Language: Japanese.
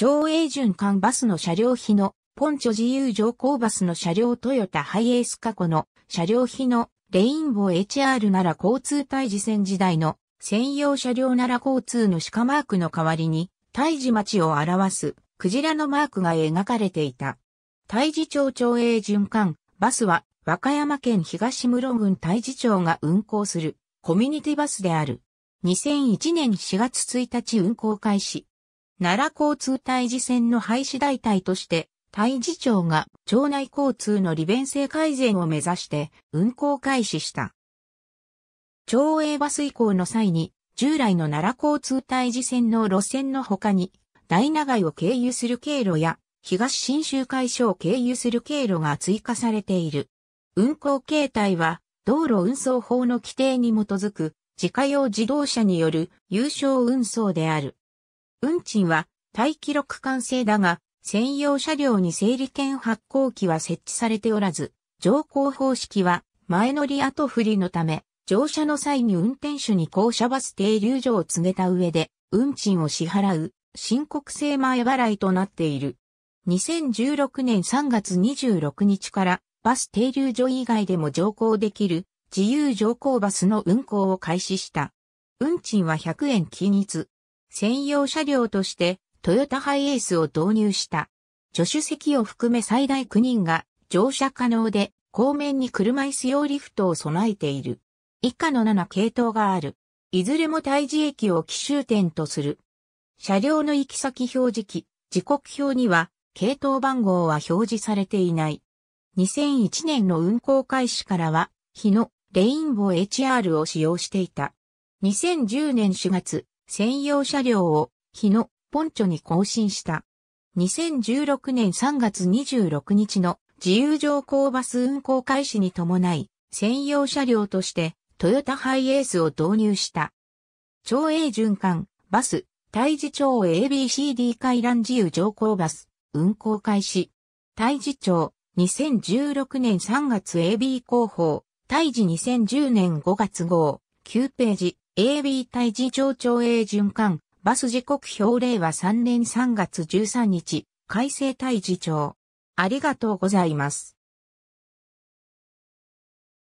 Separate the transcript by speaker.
Speaker 1: 町営循環バスの車両費の、ポンチョ自由乗降バスの車両トヨタハイエース過去の車両費のレインボー HR なら交通対治線時代の専用車両なら交通の鹿マークの代わりに対治町を表すクジラのマークが描かれていた。対治町町営循環バスは和歌山県東室郡対治町が運行するコミュニティバスである。2001年4月1日運行開始。奈良交通大事線の廃止代替として、大事庁が町内交通の利便性改善を目指して運行開始した。町営バス移行の際に、従来の奈良交通大事線の路線の他に、大長井を経由する経路や、東新州会所を経由する経路が追加されている。運行形態は、道路運送法の規定に基づく、自家用自動車による有償運送である。運賃は待機録完成だが、専用車両に整理券発行機は設置されておらず、乗降方式は前乗り後振りのため、乗車の際に運転手に降車バス停留所を告げた上で、運賃を支払う、申告制前払いとなっている。2016年3月26日からバス停留所以外でも乗降できる自由乗降バスの運行を開始した。運賃は100円均一。専用車両としてトヨタハイエースを導入した。助手席を含め最大9人が乗車可能で、後面に車椅子用リフトを備えている。以下の7系統がある。いずれも胎児駅を奇襲点とする。車両の行き先表示器、時刻表には、系統番号は表示されていない。2001年の運行開始からは、日のレインボー HR を使用していた。2010年4月、専用車両を日野ポンチョに更新した。2016年3月26日の自由乗降バス運行開始に伴い、専用車両としてトヨタハイエースを導入した。超 A 循環、バス、大治町 ABCD 回覧自由乗降バス、運行開始。大治町、2016年3月 AB 広報、大治2010年5月号、9ページ。AB 対次長長英循環、バス時刻表令和3年3月13日、改正対次長。ありがとうございます。